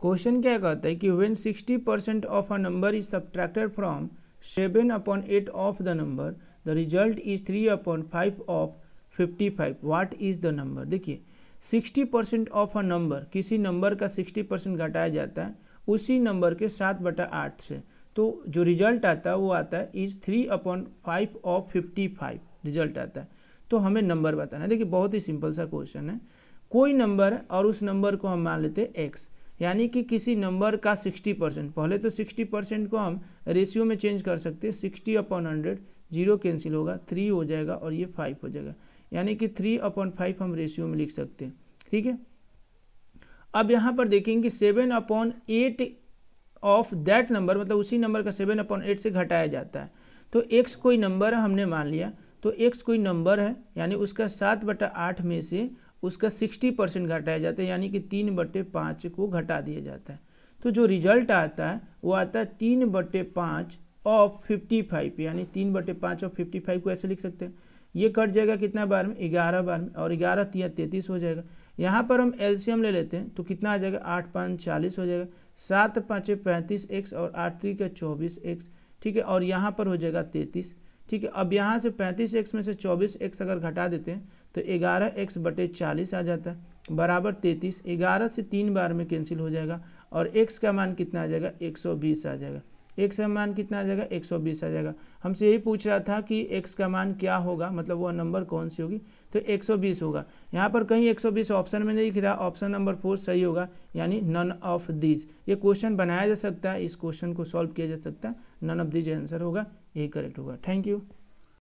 question क्या कहता है कि when sixty percent of a number is subtracted from seven upon eight of the number the result is three upon five of fifty five what is the number देखिए sixty percent of a number किसी number का sixty percent घटाया जाता है उसी number के सात बटा आठ से तो जो रिजल्ट आता है वो आता है is three upon five of fifty five result आता है तो हमें नंबर बताना है देखिए बहुत ही सिंपल सा क्वेश्चन है कोई नंबर है और उस नंबर को हम मान लेते हैं एक्स यानी कि किसी नंबर का 60 परसेंट पहले तो 60 परसेंट को हम रेशियो में चेंज कर सकते हैं 60 अपॉन हंड्रेड जीरो कैंसिल होगा थ्री हो जाएगा और ये फाइव हो जाएगा यानी कि थ्री अपॉन फाइव हम रेशियो में लिख सकते हैं ठीक है अब यहाँ पर देखेंगे seven upon eight of that number मतलब उसी नंबर का सेवन अपॉन एट से घटाया जाता है तो एक्स कोई नंबर हमने मान लिया तो एक्स कोई नंबर है यानी उसका सात बटा आठ में से उसका सिक्सटी परसेंट घटाया जाता है यानी कि तीन बटे पाँच को घटा दिया जाता है तो जो रिजल्ट आता है वो आता है तीन बटे पाँच ऑफ फिफ्टी फाइव यानी तीन बटे पाँच ऑफ फिफ्टी फाइव को ऐसे लिख सकते हैं ये कट जाएगा कितना बार में ग्यारह बार में और ग्यारह तीन तैंतीस हो जाएगा यहाँ पर हम एलसीएम ले लेते हैं तो कितना आ जाएगा आठ पाँच चालीस हो जाएगा सात पाँच पैंतीस एक्स और आठ तीन का चौबीस एक्स ठीक है और यहाँ पर हो जाएगा तैंतीस ठीक है अब यहाँ से पैंतीस एक्स में से चौबीस एक्स अगर घटा देते हैं तो ग्यारह एक्स बटे चालीस आ जाता है बराबर तैंतीस ग्यारह से तीन बार में कैंसिल हो जाएगा और एक्स का मान कितना आ जाएगा एक सौ बीस आ जाएगा एक्स का मान कितना आ जाएगा 120 आ जाएगा हमसे यही पूछ रहा था कि एक्स का मान क्या होगा मतलब वह नंबर कौन सी होगी तो 120 होगा यहाँ पर कहीं 120 ऑप्शन में नहीं दिख रहा ऑप्शन नंबर फोर सही होगा यानी नन ऑफ दीज ये क्वेश्चन बनाया जा सकता है इस क्वेश्चन को सॉल्व किया जा सकता है नन ऑफ दीज आंसर होगा यही करेक्ट होगा थैंक यू